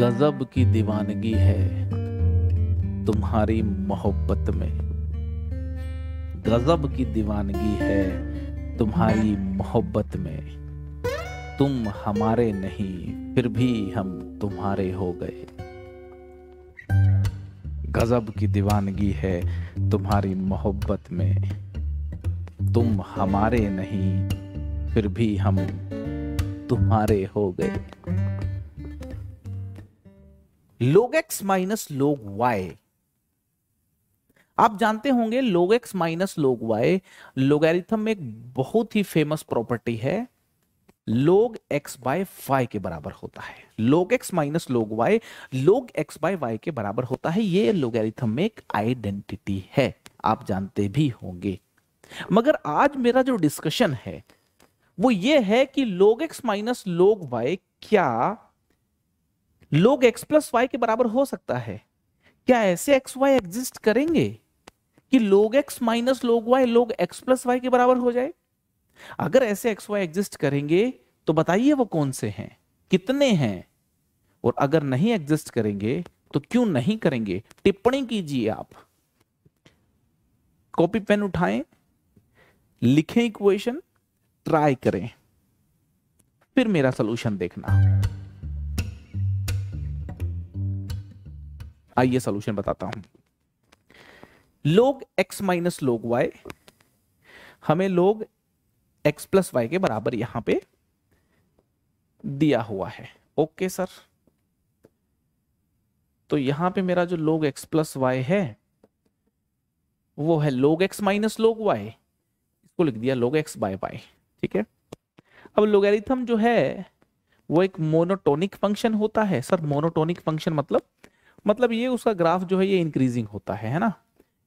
गजब की दीवानगी है तुम्हारी मोहब्बत में गजब की दीवानगी है तुम्हारी मोहब्बत में तुम हमारे नहीं फिर भी हम तुम्हारे हो गए गजब की दीवानगी है तुम्हारी मोहब्बत में तुम हमारे नहीं फिर भी हम तुम्हारे हो गए लोग एक्स माइनस लोग वाई आप जानते होंगे log x minus log y logarithm में एक बहुत ही फेमस प्रॉपर्टी है लोग एक्स बाय वाई के बराबर होता है log x minus log y log x by y के बराबर होता है ये लोगेरिथम में एक आइडेंटिटी है आप जानते भी होंगे मगर आज मेरा जो डिस्कशन है वो ये है कि log x minus log Y क्या लोग एक्स प्लस वाई के बराबर हो सकता है क्या ऐसे एक्स वाई एग्जिस्ट करेंगे कि log x minus log y log x plus y के बराबर हो जाए अगर ऐसे एक्स वाई एग्जिस्ट करेंगे तो बताइए वो कौन से हैं कितने हैं और अगर नहीं एग्जिस्ट करेंगे तो क्यों नहीं करेंगे टिप्पणी कीजिए आप कॉपी पेन उठाएं लिखें इक्वेशन ट्राई करें फिर मेरा सोल्यूशन देखना आइए सोल्यूशन बताता हूं लोग x माइनस लोग y हमें लोग x प्लस वाई के बराबर यहां पे दिया हुआ है ओके सर तो यहां पे मेरा जो लोग x प्लस वाई है वो है लोग x माइनस लोग y इसको लिख दिया लोग x बाय वाई ठीक है अब लोगेरिथम जो है वो एक मोनोटोनिक फंक्शन होता है सर मोनोटोनिक फंक्शन मतलब मतलब ये उसका ग्राफ जो है ये इंक्रीजिंग होता है है ना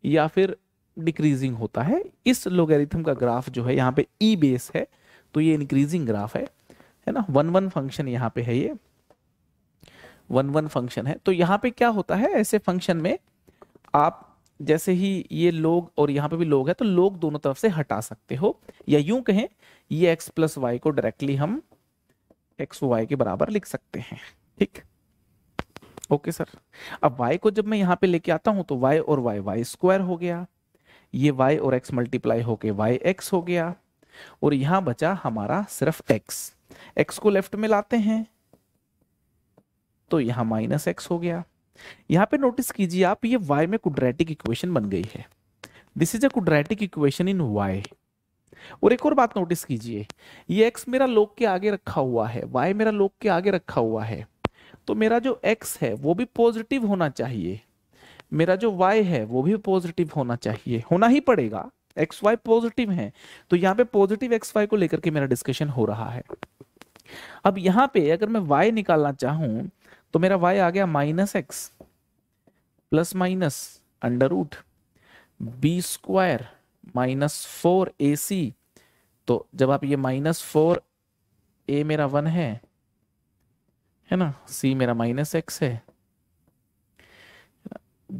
या फिर डिक्रीजिंग होता है इस लोगेरिथम का ग्राफ जो है यहाँ पे ई e बेस है तो ये इंक्रीजिंग ग्राफ है है ना वन वन फंक्शन यहाँ पे है ये वन वन फंक्शन है तो यहाँ पे क्या होता है ऐसे फंक्शन में आप जैसे ही ये लोग और यहाँ पे भी लोग है तो लोग दोनों तरफ से हटा सकते हो या यूं कहें ये एक्स प्लस वाई को डायरेक्टली हम एक्स वाई के बराबर लिख सकते हैं ठीक ओके सर अब वाई को जब मैं यहाँ पे लेके आता हूँ तो वाई और वाई वाई स्क्वायर हो गया ये वाई और एक्स मल्टीप्लाई होके वाई एक्स हो गया और यहाँ बचा हमारा सिर्फ एक्स एक्स को लेफ्ट में लाते हैं तो यहाँ माइनस एक्स हो गया यहाँ पे नोटिस कीजिए आप ये वाई में कुड्रेटिक इक्वेशन बन गई है this is a quadratic equation in y और एक और बात नोटिस कीजिए ये एक्स मेरा लोक के आगे रखा हुआ है वाई मेरा लोक के आगे रखा हुआ है तो मेरा जो एक्स है वो भी पॉजिटिव होना चाहिए मेरा जो वाई है वो भी पॉजिटिव होना चाहिए होना ही पड़ेगा एक्स वाई पॉजिटिव है तो यहाँ पे पॉजिटिव एक्स वाई को लेकर के मेरा डिस्कशन हो रहा है अब यहाँ पे अगर मैं वाई निकालना चाहूं तो मेरा वाई आ गया minus x plus minus under root b square minus four a c तो जब आप ये माइनस फोर ए मेरा वन है है ना सी मेरा माइनस एक्स है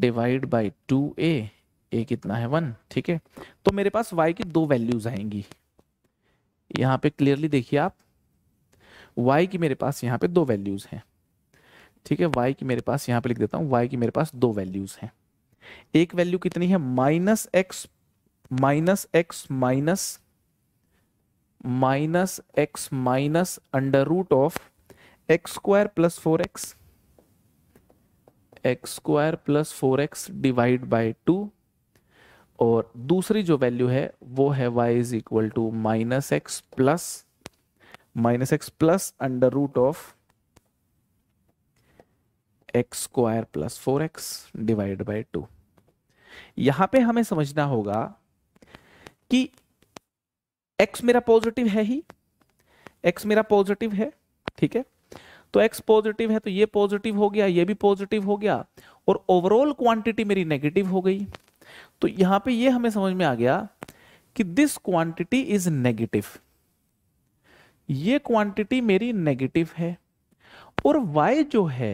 divide by two a a कितना है वन ठीक है तो मेरे पास y की दो वैल्यूज आएंगी यहां पे क्लियरली देखिए आप y की मेरे पास यहां पे दो वैल्यूज हैं ठीक है y की मेरे पास यहां पे लिख देता हूं y की मेरे पास दो वैल्यूज हैं एक वैल्यू कितनी है minus x minus x minus minus x minus under root of x square plus four x x square plus four x divide by two और दूसरी जो वैल्यू है वो है y is equal to minus x plus minus x plus under root of x square plus four x divide by two यहां पे हमें समझना होगा कि एक्स मेरा पॉजिटिव है ही एक्स मेरा पॉजिटिव है ठीक है तो एक्स पॉजिटिव है तो ये पॉजिटिव हो गया ये भी पॉजिटिव हो गया और ओवरऑल क्वांटिटी मेरी नेगेटिव हो गई तो यहां पे ये हमें समझ में आ गया कि दिस क्वांटिटी इज नेगेटिव ये क्वांटिटी मेरी नेगेटिव है और y जो है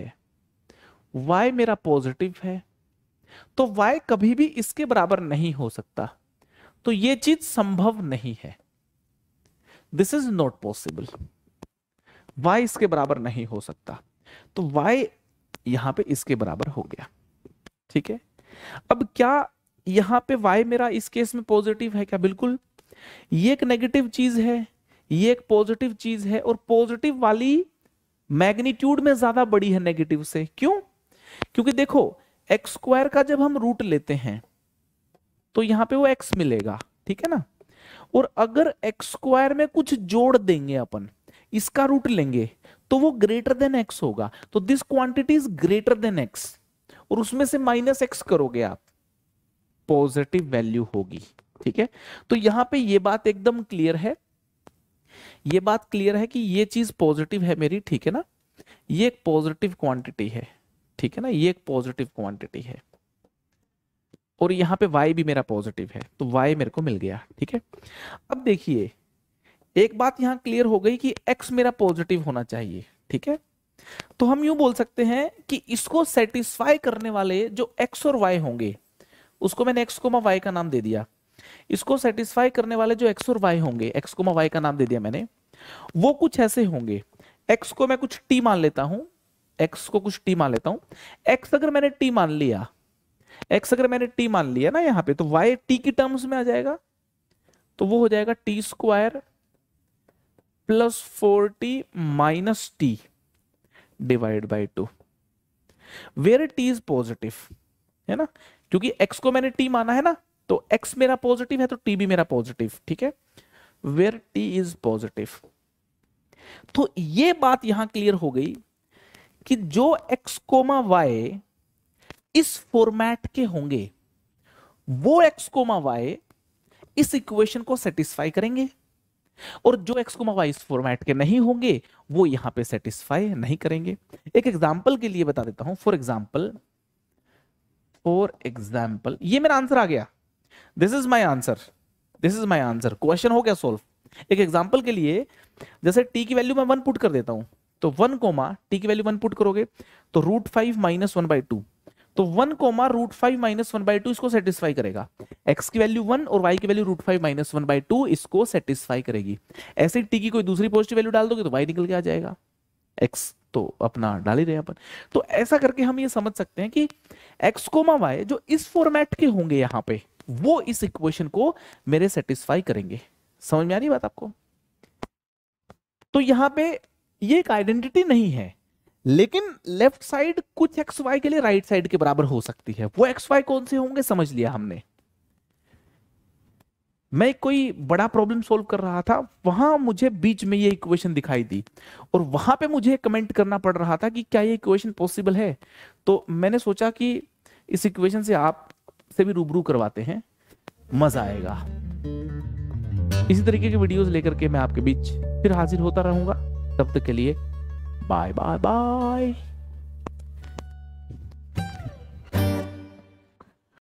y मेरा पॉजिटिव है तो y कभी भी इसके बराबर नहीं हो सकता तो ये चीज संभव नहीं है this is not possible y इसके बराबर नहीं हो सकता तो y यहां पे इसके बराबर हो गया ठीक है अब क्या यहां पे y मेरा इस केस में पॉजिटिव है क्या बिल्कुल ये एक नेगेटिव चीज है ये एक पॉजिटिव चीज है और पॉजिटिव वाली मैग्नीट्यूड में ज्यादा बड़ी है नेगेटिव से क्यों क्योंकि देखो एक्स स्क्वायर का जब हम रूट लेते हैं तो यहां पे वो एक्स मिलेगा ठीक है ना और अगर एक्स स्क्वायर में कुछ जोड़ देंगे अपन इसका रूट लेंगे तो वो ग्रेटर देन एक्स होगा तो this quantity is greater than x और उसमें से माइनस एक्स करोगे आप पॉजिटिव वैल्यू होगी ठीक है तो यहां पे ये बात एकदम क्लियर है ये बात क्लियर है कि ये चीज पॉजिटिव है मेरी ठीक है ना ये एक पॉजिटिव क्वांटिटी है ठीक है ना ये एक पॉजिटिव क्वांटिटी है और यहां पे y भी मेरा पॉजिटिव है तो y मेरे को मिल गया ठीक है अब देखिए एक बात यहां क्लियर हो गई कि x मेरा पॉजिटिव होना चाहिए ठीक है तो हम यू बोल सकते हैं कि इसको सेटिस्फाई करने वाले जो x और y होंगे उसको मैंने x, कोमा वाई का नाम दे दिया इसको सेटिस्फाई करने वाले जो x और y होंगे x, कोमा वाई का नाम दे दिया मैंने वो कुछ ऐसे होंगे x को मैं कुछ t मान लेता हूं x को कुछ t मान लेता हूं x अगर मैंने t मान लिया x अगर मैंने t मान लिया ना यहां पे तो y t की टर्म्स में आ जाएगा तो वो हो जाएगा t square plus four t minus t divide by two where t is positive है ना क्योंकि एक्स को मैंने टी माना है ना तो एक्स मेरा पॉजिटिव है तो टी भी मेरा पॉजिटिव ठीक है वेयर टी इज पॉजिटिव तो ये बात यहां क्लियर हो गई कि जो x कोमा वाई इस फॉर्मेट के होंगे वो x कोमा वाई इस इक्वेशन को सेटिस्फाई करेंगे और जो एक्स वाई इस फॉर्मेट के नहीं होंगे वो यहां पे सेटिस्फाई नहीं करेंगे एक एग्जांपल के लिए बता देता हूं फॉर एग्जाम्पल फॉर एग्जांपल ये मेरा आंसर आ गया this is my answer this is my answer question हो गया सोल्व एक एग्जाम्पल के लिए जैसे टी की वैल्यू मैं वन पुट कर देता हूं तो वन कोमा टी की वैल्यू वन पुट करोगे तो root five minus one by two तो one comma root five minus one by two इसको सेटिस्फाई करेगा एक्स की वैल्यू वन और वाई की value root five minus one by two इसको सेटिस्फाई करेगी ऐसे ही टी की कोई दूसरी पॉजिटिव वैल्यू डाल दोगे तो वाई निकल के आ जाएगा एक्स तो अपना डाल ही रहे अपन तो ऐसा करके हम ये समझ सकते हैं कि एक्स कोमा वाई जो इस फॉर्मेट के होंगे यहाँ पे वो इस इक्वेशन को मेरे सेटिस्फाई करेंगे समझ में आ रही बात आपको तो यहां पे ये एक आइडेंटिटी नहीं है लेकिन लेफ्ट साइड कुछ एक्स वाई के लिए राइट right साइड के बराबर हो सकती है वो एक्स वाई कौन से होंगे समझ लिया हमने मैं कोई बड़ा प्रॉब्लम सोल्व कर रहा था वहां मुझे बीच में ये इक्वेशन दिखाई दी और वहां पे मुझे कमेंट करना पड़ रहा था कि क्या ये इक्वेशन पॉसिबल है तो मैंने सोचा कि इस इक्वेशन से आप से भी रूबरू करवाते हैं मजा आएगा इसी तरीके के वीडियोस लेकर के मैं आपके बीच फिर हाजिर होता रहूंगा तब तक के लिए Bye bye bye.